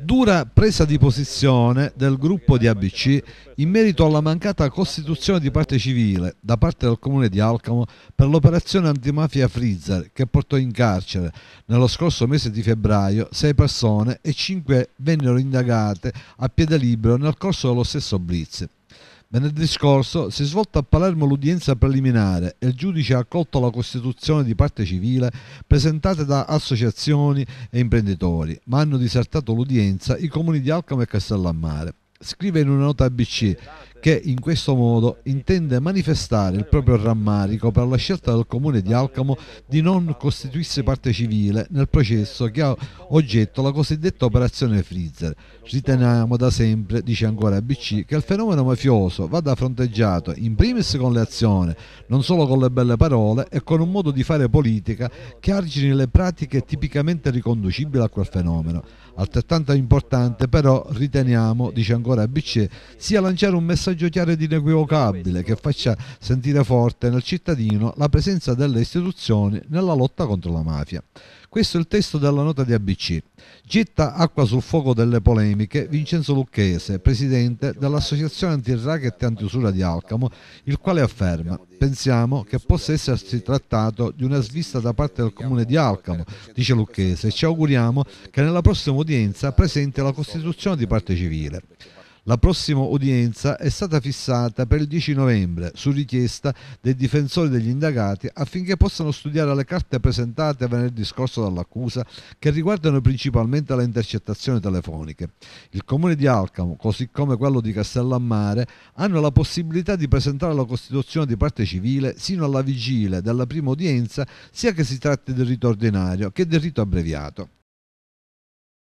Dura presa di posizione del gruppo di ABC in merito alla mancata costituzione di parte civile da parte del comune di Alcamo per l'operazione antimafia Freezer che portò in carcere nello scorso mese di febbraio sei persone e cinque vennero indagate a piede libero nel corso dello stesso blitz. Venerdì scorso si è svolta a Palermo l'udienza preliminare e il giudice ha accolto la costituzione di parte civile presentata da associazioni e imprenditori, ma hanno disertato l'udienza i comuni di Alcamo e Castellammare. Scrive in una nota ABC che in questo modo intende manifestare il proprio rammarico per la scelta del comune di Alcamo di non costituirsi parte civile nel processo che ha oggetto la cosiddetta operazione Freezer. Riteniamo da sempre, dice ancora ABC, che il fenomeno mafioso vada fronteggiato in primis con le azioni, non solo con le belle parole e con un modo di fare politica che argini le pratiche tipicamente riconducibili a quel fenomeno. Altrettanto importante però riteniamo, dice ancora ABC, sia lanciare un messaggio messaggio chiaro ed inequivocabile che faccia sentire forte nel cittadino la presenza delle istituzioni nella lotta contro la mafia. Questo è il testo della nota di ABC. Getta acqua sul fuoco delle polemiche Vincenzo Lucchese, presidente dell'Associazione Antirracket e Antiusura di Alcamo, il quale afferma Pensiamo che possa essersi trattato di una svista da parte del comune di Alcamo, dice Lucchese, e ci auguriamo che nella prossima udienza presenti la costituzione di parte civile. La prossima udienza è stata fissata per il 10 novembre su richiesta dei difensori degli indagati affinché possano studiare le carte presentate venerdì scorso dall'accusa che riguardano principalmente le intercettazioni telefoniche. Il comune di Alcamo, così come quello di Castellammare, hanno la possibilità di presentare la costituzione di parte civile sino alla vigile della prima udienza sia che si tratti del rito ordinario che del rito abbreviato.